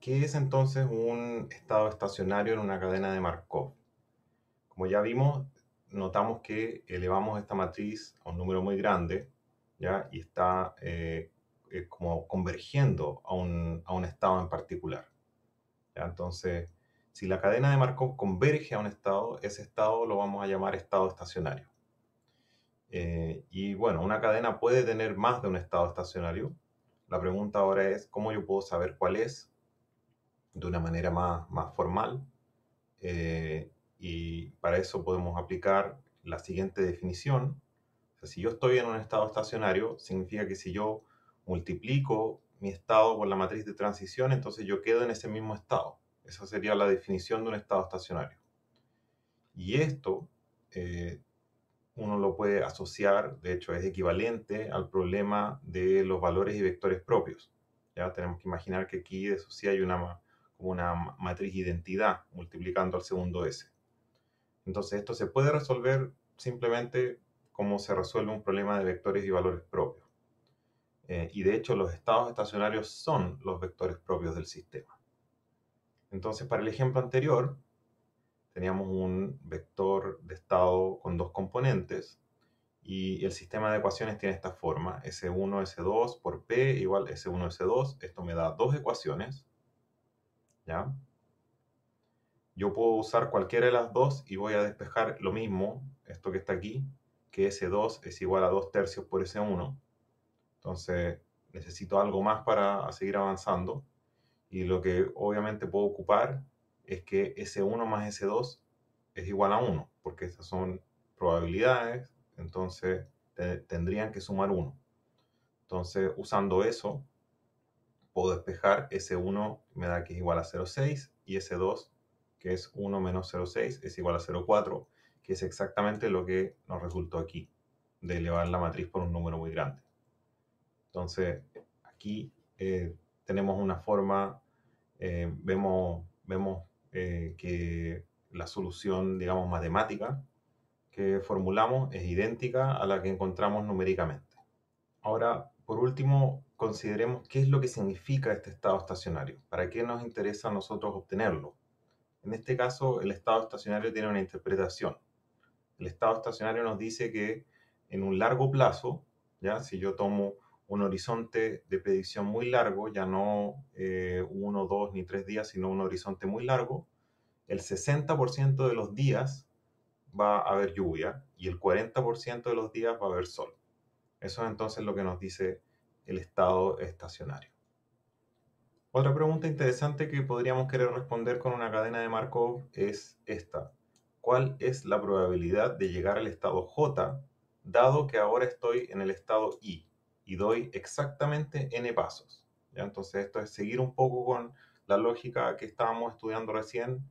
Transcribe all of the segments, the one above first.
¿Qué es entonces un estado estacionario en una cadena de Markov? Como ya vimos, notamos que elevamos esta matriz a un número muy grande ¿ya? y está eh, eh, como convergiendo a un, estado en particular. Entonces, si la cadena de Markov converge a un estado, ese estado lo vamos a llamar estado estacionario. Eh, y bueno, una cadena puede tener más de un estado estacionario. La pregunta ahora es cómo yo puedo saber cuál es de una manera más, formal. Eh, y para eso podemos aplicar la siguiente definición. si yo estoy en un estado estacionario, significa que si yo multiplico mi estado por la matriz de transición, entonces yo quedo en ese mismo estado. Esa sería la definición de un estado estacionario. Y esto eh, uno lo puede asociar, de hecho es equivalente al problema de los valores y vectores propios. Ya tenemos que imaginar que aquí de eso sí hay una una matriz identidad multiplicando al segundo S. Entonces esto se puede resolver simplemente como se resuelve un problema de vectores y valores propios. Eh, y de hecho los estados estacionarios son los vectores propios del sistema. Entonces para el ejemplo anterior teníamos un vector de estado con dos componentes y el sistema de ecuaciones tiene esta forma, S1, S2 por P igual S1, S2. Esto me da dos ecuaciones yo puedo usar cualquiera de las dos y voy a despejar lo mismo, esto que está aquí, que S2 es igual a 2 tercios por S1. Entonces necesito algo más para seguir avanzando. Y lo que obviamente puedo ocupar es que S1 más S2 es igual a 1, porque esas son probabilidades, entonces tendrían que sumar 1. Entonces, usando eso, puedo despejar s 1 me da que es igual a 0,6 y s 2 que es 1 menos 0,6 es igual a 0,4 que es exactamente lo que nos resultó aquí de elevar la matriz por un número muy grande. Entonces aquí eh, tenemos una forma, eh, vemos, vemos eh, que la solución digamos matemática que formulamos es idéntica a la que encontramos numéricamente. Ahora por último, consideremos qué es lo que significa este estado estacionario, para qué nos interesa a nosotros obtenerlo. En este caso, el estado estacionario tiene una interpretación. El estado estacionario nos dice que en un largo plazo, ya si yo tomo un horizonte de predicción muy largo, ya no eh, uno, dos ni tres días, sino un horizonte muy largo, el 60% de los días va a haber lluvia y el 40% de los días va a haber sol. Eso es entonces lo que nos dice el estado estacionario. Otra pregunta interesante que podríamos querer responder con una cadena de Markov es esta. ¿Cuál es la probabilidad de llegar al estado J dado que ahora estoy en el estado I y doy exactamente n pasos? ¿Ya? Entonces esto es seguir un poco con la lógica que estábamos estudiando recién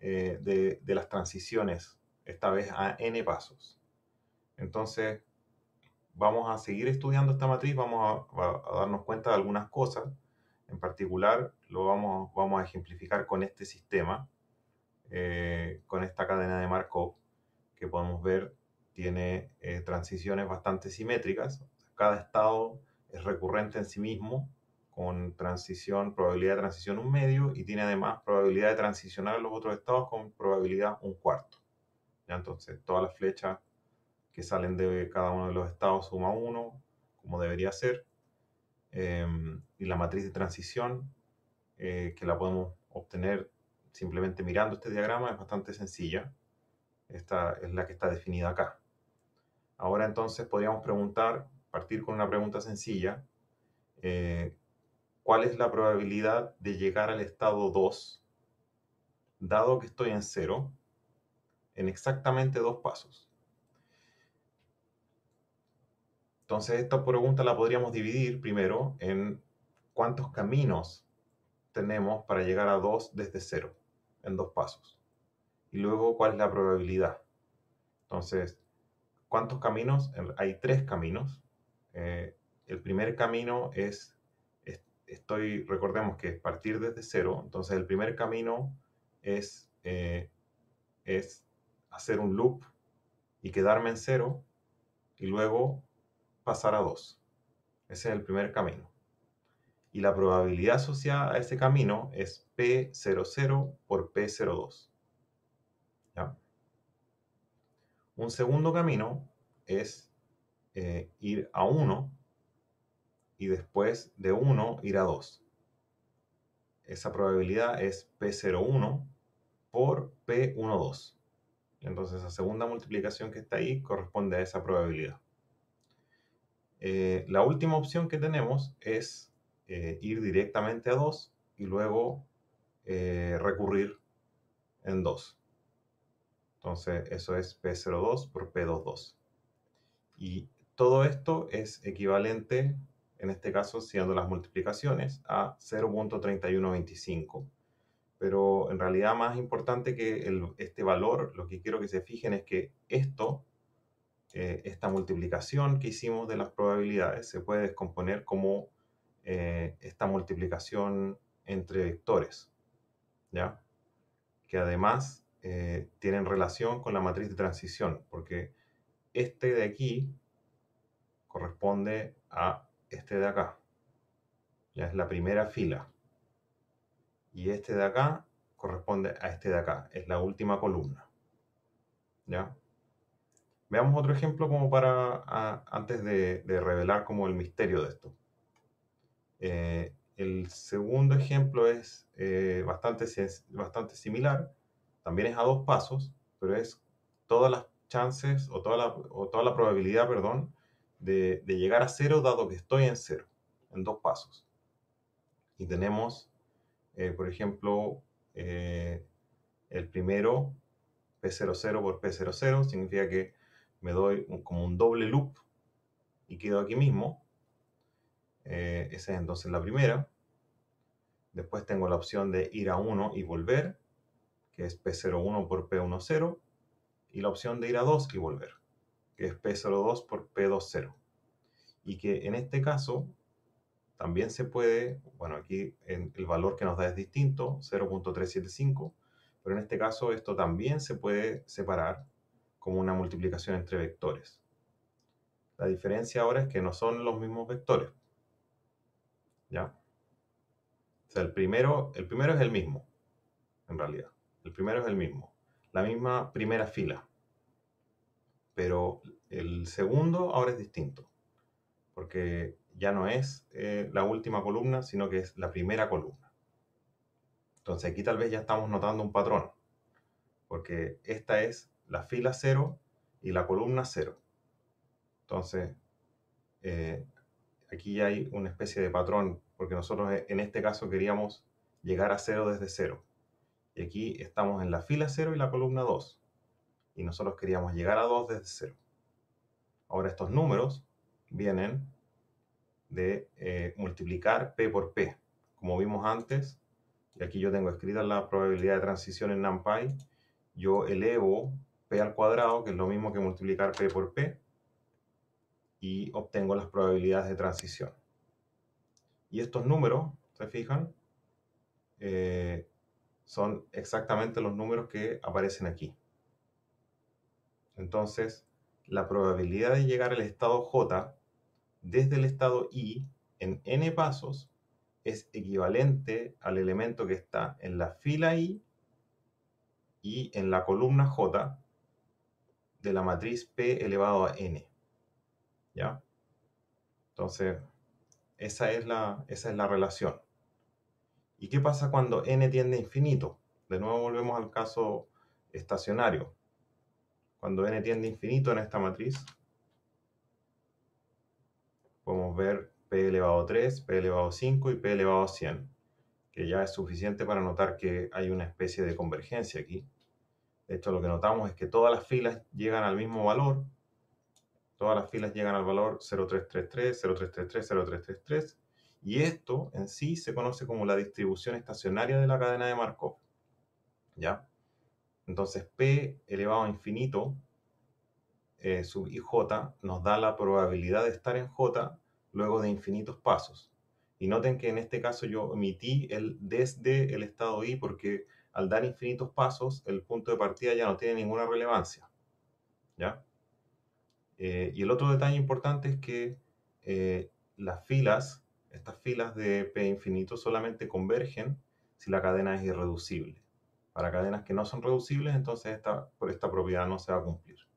eh, de las transiciones, esta vez a n pasos. Entonces, vamos a seguir estudiando esta matriz, vamos a, darnos cuenta de algunas cosas. En particular, lo vamos, a ejemplificar con este sistema, eh, con esta cadena de Markov, que podemos ver tiene eh, transiciones bastante simétricas. Cada estado es recurrente en sí mismo, con transición, probabilidad de transición un medio, y tiene además probabilidad de transicionar a los otros estados con probabilidad un cuarto. Entonces, todas las flechas que salen de cada uno de los estados suma uno, como debería ser, em, y la matriz de transición, eh, que la podemos obtener simplemente mirando este diagrama, es bastante sencilla. Esta es la que está definida acá. Ahora entonces podríamos preguntar, partir con una pregunta sencilla, eh, ¿cuál es la probabilidad de llegar al estado 2, dado que estoy en 0, en exactamente dos pasos? Entonces, esta pregunta la podríamos dividir primero en cuántos caminos tenemos para llegar a 2 desde 0, en dos pasos. Y luego, cuál es la probabilidad. Entonces, ¿cuántos caminos? Hay tres caminos. Eh, el primer camino es, estoy, recordemos que es partir desde cero. Entonces, el primer camino es, eh, es hacer un loop y quedarme en cero y luego pasar a 2. Ese es el primer camino. Y la probabilidad asociada a ese camino es P00 por P02. ¿Ya? Un segundo camino es eh, ir a 1 y después de 1 ir a 2. Esa probabilidad es P01 por P12. Entonces la segunda multiplicación que está ahí corresponde a esa probabilidad. Eh, la última opción que tenemos es eh, ir directamente a 2 y luego eh, recurrir en 2. Entonces eso es P02 por P22. Y todo esto es equivalente, en este caso, siendo las multiplicaciones, a 0.3125. Pero en realidad más importante que este valor, lo que quiero que se fijen es que esto eh, esta multiplicación que hicimos de las probabilidades se puede descomponer como eh, esta multiplicación entre vectores, ¿ya? Que además eh, tienen relación con la matriz de transición, porque este de aquí corresponde a este de acá. Ya es la primera fila. Y este de acá corresponde a este de acá, es la última columna. ¿Ya? Veamos otro ejemplo como para, antes de, revelar como el misterio de esto. Eh, el segundo ejemplo es eh, bastante, bastante similar, también es a dos pasos, pero es todas las chances o toda la, toda la probabilidad, perdón, de, llegar a cero dado que estoy en cero, en dos pasos. Y tenemos, eh, por ejemplo, el primero P00 por P00, significa que me doy como un doble loop y quedo aquí mismo. Eh, esa es entonces la primera. Después tengo la opción de ir a 1 y volver, que es P01 por P10, y la opción de ir a 2 y volver, que es P02 por P20. Y que en este caso también se puede, bueno, aquí el valor que nos da es distinto, 0.375, pero en este caso esto también se puede separar como una multiplicación entre vectores. La diferencia ahora es que no son los mismos vectores. ¿Ya? sea, el primero, el primero es el mismo, en realidad. El primero es el mismo. La misma primera fila. Pero el segundo ahora es distinto. Porque ya no es eh, la última columna, sino que es la primera columna. Entonces aquí tal vez ya estamos notando un patrón. Porque esta es la fila 0 y la columna 0. Entonces, eh, aquí hay una especie de patrón, porque nosotros eh, en este caso queríamos llegar a 0 desde 0. Y aquí estamos en la fila 0 y la columna 2. Y nosotros queríamos llegar a 2 desde 0. Ahora estos números vienen de eh, multiplicar P por P. Como vimos antes, y aquí yo tengo escrita la probabilidad de transición en NumPy, yo elevo p al cuadrado, que es lo mismo que multiplicar p por p, y obtengo las probabilidades de transición. Y estos números, ¿se fijan? Eh, son exactamente los números que aparecen aquí. Entonces, la probabilidad de llegar al estado J desde el estado I en n pasos es equivalente al elemento que está en la fila I y en la columna J de la matriz P elevado a n. ¿Ya? Entonces, esa es la, esa es la relación. ¿Y qué pasa cuando n tiende a infinito? De nuevo volvemos al caso estacionario. Cuando n tiende a infinito en esta matriz, podemos ver p elevado a 3, p elevado a 5 y p elevado a 100, que ya es suficiente para notar que hay una especie de convergencia aquí. De hecho, lo que notamos es que todas las filas llegan al mismo valor. Todas las filas llegan al valor 0333, 0333, 0333. Y esto en sí se conoce como la distribución estacionaria de la cadena de Markov. ¿Ya? Entonces P elevado a infinito eh, sub j nos da la probabilidad de estar en J luego de infinitos pasos. Y noten que en este caso yo omití el desde el estado I porque al dar infinitos pasos, el punto de partida ya no tiene ninguna relevancia. ¿Ya? Eh, y el otro detalle importante es que eh, las filas, estas filas de P infinito solamente convergen si la cadena es irreducible. Para cadenas que no son reducibles, entonces por esta propiedad no se va a cumplir.